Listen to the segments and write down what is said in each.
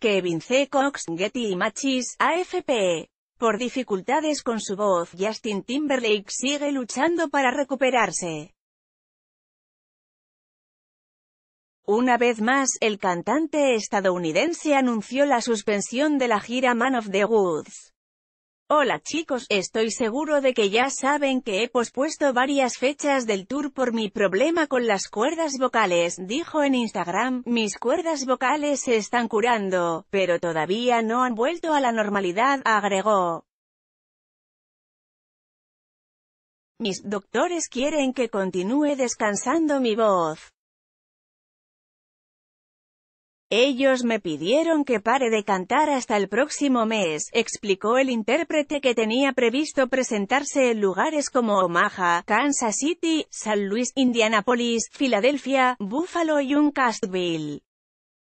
Kevin C. Cox, Getty y Machis, AFP. Por dificultades con su voz, Justin Timberlake sigue luchando para recuperarse. Una vez más, el cantante estadounidense anunció la suspensión de la gira Man of the Woods. Hola chicos, estoy seguro de que ya saben que he pospuesto varias fechas del tour por mi problema con las cuerdas vocales, dijo en Instagram, mis cuerdas vocales se están curando, pero todavía no han vuelto a la normalidad, agregó. Mis doctores quieren que continúe descansando mi voz. Ellos me pidieron que pare de cantar hasta el próximo mes, explicó el intérprete que tenía previsto presentarse en lugares como Omaha, Kansas City, San Luis, Indianapolis, Filadelfia, Buffalo y Uncastville.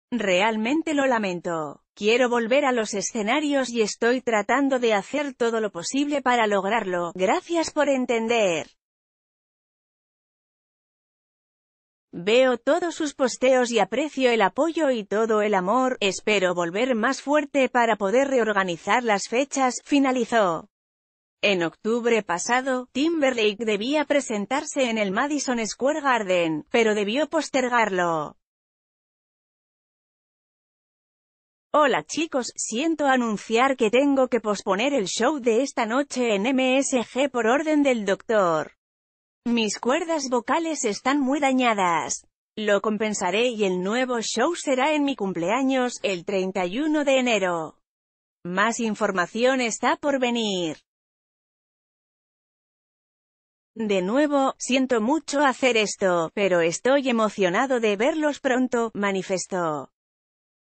Realmente lo lamento. Quiero volver a los escenarios y estoy tratando de hacer todo lo posible para lograrlo. Gracias por entender. Veo todos sus posteos y aprecio el apoyo y todo el amor, espero volver más fuerte para poder reorganizar las fechas, finalizó. En octubre pasado, Timberlake debía presentarse en el Madison Square Garden, pero debió postergarlo. Hola chicos, siento anunciar que tengo que posponer el show de esta noche en MSG por orden del doctor. Mis cuerdas vocales están muy dañadas. Lo compensaré y el nuevo show será en mi cumpleaños, el 31 de enero. Más información está por venir. De nuevo, siento mucho hacer esto, pero estoy emocionado de verlos pronto, manifestó.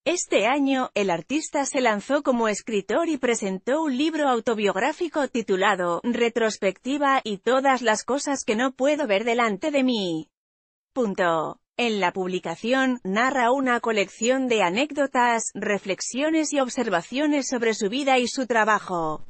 Este año, el artista se lanzó como escritor y presentó un libro autobiográfico titulado, Retrospectiva y todas las cosas que no puedo ver delante de mí. Punto. En la publicación, narra una colección de anécdotas, reflexiones y observaciones sobre su vida y su trabajo.